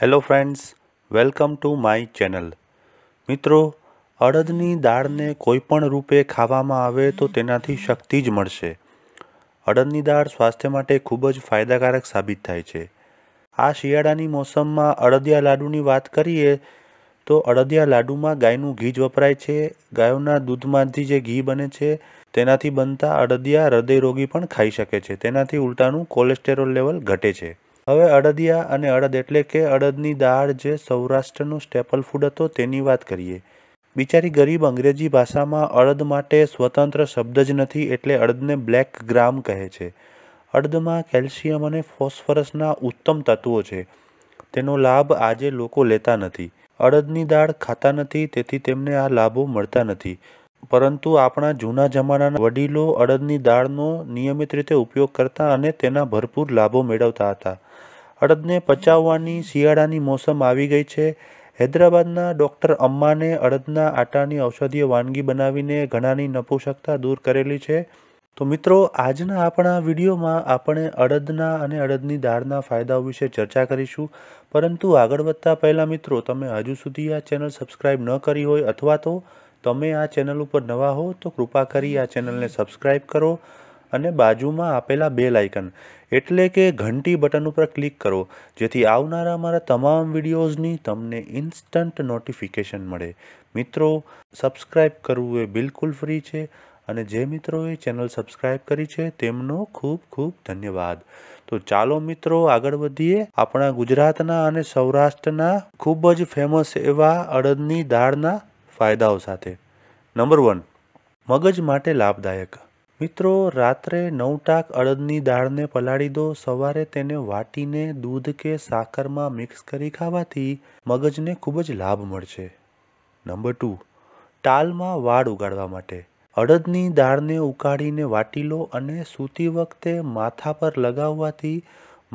hello friends welcome to my channel મિત્રો અડદની દાળને કોઈ પણ રૂપે ખાવામાં આવે તો તેનાથી શક્તિ જ મળશે અડદની દાળ સ્વાસ્થ્ય માટે ખૂબ જ ફાયદાકારક સાબિત થાય છે આ શિયાળાની મોસમમાં અડદિયા લાડુની વાત કરીએ તો અડદિયા લાડુમાં ગાયનું ઘી જ વપરાય છે ગાયોના દૂધમાંથી જે ઘી બને છે તેનાથી બનતા અડદિયા હૃદયરોગી પણ ખાઈ શકે છે તેનાથી ઉલટાનું કોલેસ્ટેરોલ લેવલ ઘટે છે હવે અડદિયા અને અડદ એટલે કે અડદની દાળ જે સૌરાષ્ટ્રનું સ્ટેપલ ફૂડ હતો તેની વાત કરીએ બિચારી ગરીબ અંગ્રેજી ભાષામાં અડદ માટે સ્વતંત્ર શબ્દ જ નથી એટલે અડદને બ્લેક ગ્રામ કહે છે અડદમાં કેલ્શિયમ અને ફોસ્ફરસના ઉત્તમ તત્વો છે તેનો લાભ આજે લોકો લેતા નથી અડદની દાળ ખાતા નથી તેથી તેમને આ લાભો મળતા નથી પરંતુ આપણા જૂના જમાનાના વડીલો અડદની દાળનો નિયમિત રીતે ઉપયોગ કરતા અને તેના ભરપૂર લાભો મેળવતા હતા અડદને પચાવવાની શિયાળાની મોસમ આવી ગઈ છે હૈદરાબાદના ડૉક્ટર અમ્માને અડદના આટાની ઔષધીય વાનગી બનાવીને ઘણાની નપુંસકતા દૂર કરેલી છે તો મિત્રો આજના આપણા વિડીયોમાં આપણે અડદના અને અડદની દાળના ફાયદાઓ વિશે ચર્ચા કરીશું પરંતુ આગળ વધતા પહેલાં મિત્રો તમે હજુ સુધી આ ચેનલ સબસ્ક્રાઈબ ન કરી હોય અથવા તો તમે આ ચેનલ ઉપર નવા હો તો કૃપા કરી આ ચેનલને સબસ્ક્રાઈબ કરો અને બાજુમાં આપેલા બેલ આઇકન એટલે કે ઘંટી બટન ઉપર ક્લિક કરો જેથી આવનારા મારા તમામ વિડીયોઝની તમને ઇન્સ્ટન્ટ નોટિફિકેશન મળે મિત્રો સબસ્ક્રાઇબ કરવું એ બિલકુલ ફ્રી છે અને જે મિત્રોએ ચેનલ સબસ્ક્રાઇબ કરી છે તેમનો ખૂબ ખૂબ ધન્યવાદ તો ચાલો મિત્રો આગળ વધીએ આપણા ગુજરાતના અને સૌરાષ્ટ્રના ખૂબ જ ફેમસ એવા અડદની દાળના ફાયદાઓ સાથે નંબર વન મગજ માટે લાભદાયક મિત્રો રાત્રે નવ ટાંક અડદની દાળને પલાળી દો સવારે તેને વાટીને દૂધ કે સાકરમાં મિક્સ કરી ખાવાથી મગજને ખૂબ જ લાભ મળશે નંબર ટુ ટાલમાં વાળ ઉગાડવા માટે અડદની દાળને ઉકાળીને વાટી લો અને સૂતી વખતે માથા પર લગાવવાથી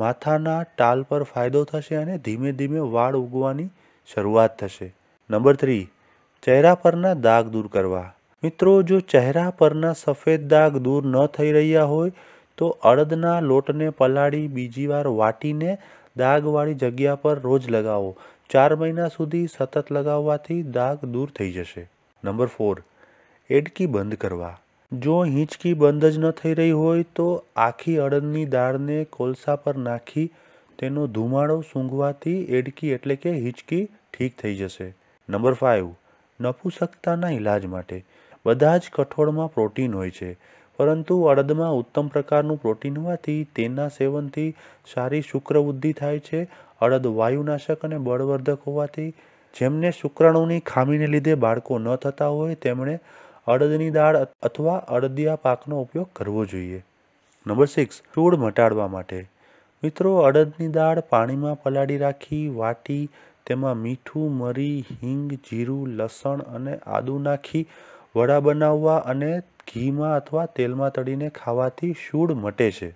માથાના ટાલ પર ફાયદો થશે અને ધીમે ધીમે વાળ ઉગવાની શરૂઆત થશે નંબર થ્રી ચહેરા પરના દાગ દૂર કરવા મિત્રો જો ચહેરા પરના સફેદ દાગ દૂર ન થઈ રહ્યા હોય તો અડદના લોટને પલાળી બીજી વાર વાટીને દાગવાળી જગ્યા પર રોજ લગાવો ચાર મહિના સુધી સતત લગાવવાથી દાગ દૂર થઈ જશે નંબર ફોર એડકી બંધ કરવા જો હિંચકી બંધ જ ન થઈ રહી હોય તો આખી અડદની દાળને કોલસા પર નાખી તેનો ધુમાડો સૂંઘવાથી એડકી એટલે કે હિંચકી ઠીક થઈ જશે નંબર ફાઇવ નપુસકતાના ઇલાજ માટે બધા જ કઠોળમાં પ્રોટીન હોય છે પરંતુ અડદમાં ઉત્તમ પ્રકારનું પ્રોટીન હોવાથી તેના સેવનથી સારી શુક્રવૃદ્ધિ થાય છે અડદ વાયુનાશક અને બળવર્ધક હોવાથી જેમને શુક્રાણુની ખામીને લીધે બાળકો ન થતા હોય તેમણે અડદની દાળ અથવા અડદિયા પાકનો ઉપયોગ કરવો જોઈએ નંબર સિક્સ ચૂડ મટાડવા માટે મિત્રો અડદની દાળ પાણીમાં પલાળી રાખી વાટી તેમાં મીઠું મરી હિંગ જીરું લસણ અને આદું નાખી વડા બનાવવા અને ઘીમાં અથવા તેલમાં તળીને ખાવાથી શૂળ મટે છે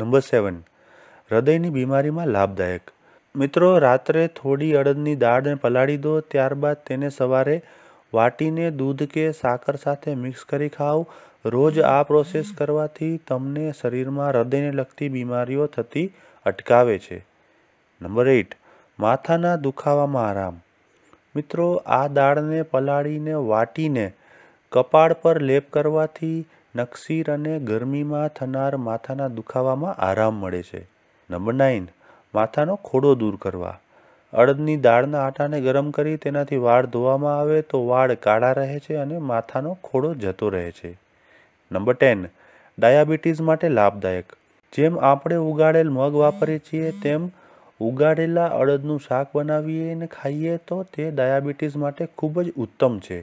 નંબર સેવન હૃદયની બીમારીમાં લાભદાયક મિત્રો રાત્રે થોડી અડદની દાળને પલાળી દો ત્યારબાદ તેને સવારે વાટીને દૂધ કે સાકર સાથે મિક્સ કરી ખાઓ રોજ આ પ્રોસેસ કરવાથી તમને શરીરમાં હૃદયને લગતી બીમારીઓ થતી અટકાવે છે નંબર એઇટ માથાના દુખાવામાં આરામ મિત્રો આ દાળને પલાળીને વાટીને કપાળ પર લેપ કરવાથી નકસીર અને ગરમીમાં થનાર માથાના દુખાવામાં આરામ મળે છે નંબર નાઇન માથાનો ખોડો દૂર કરવા અડદની દાળના આટાને ગરમ કરી તેનાથી વાળ ધોવામાં આવે તો વાળ કાળા રહે છે અને માથાનો ખોડો જતો રહે છે નંબર ટેન ડાયાબિટીસ માટે લાભદાયક જેમ આપણે ઉગાડેલ મગ વાપરીએ છીએ તેમ ઉગાડેલા અડદનું શાક બનાવીએ અને ખાઈએ તો તે ડાયાબિટીસ માટે ખૂબ જ ઉત્તમ છે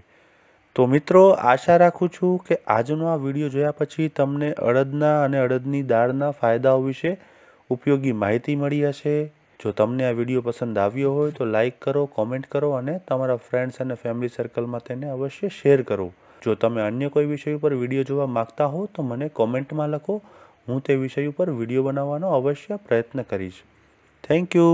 તો મિત્રો આશા રાખું છું કે આજનો આ વિડીયો જોયા પછી તમને અડદના અને અડદની દાળના ફાયદાઓ વિશે ઉપયોગી માહિતી મળી હશે જો તમને આ વિડીયો પસંદ આવ્યો હોય તો લાઇક કરો કોમેન્ટ કરો અને તમારા ફ્રેન્ડ્સ અને ફેમિલી સર્કલમાં તેને અવશ્ય શેર કરો જો તમે અન્ય કોઈ વિષય ઉપર વિડીયો જોવા માગતા હો તો મને કોમેન્ટમાં લખો હું તે વિષય ઉપર વિડીયો બનાવવાનો અવશ્ય પ્રયત્ન કરીશ થેન્ક યુ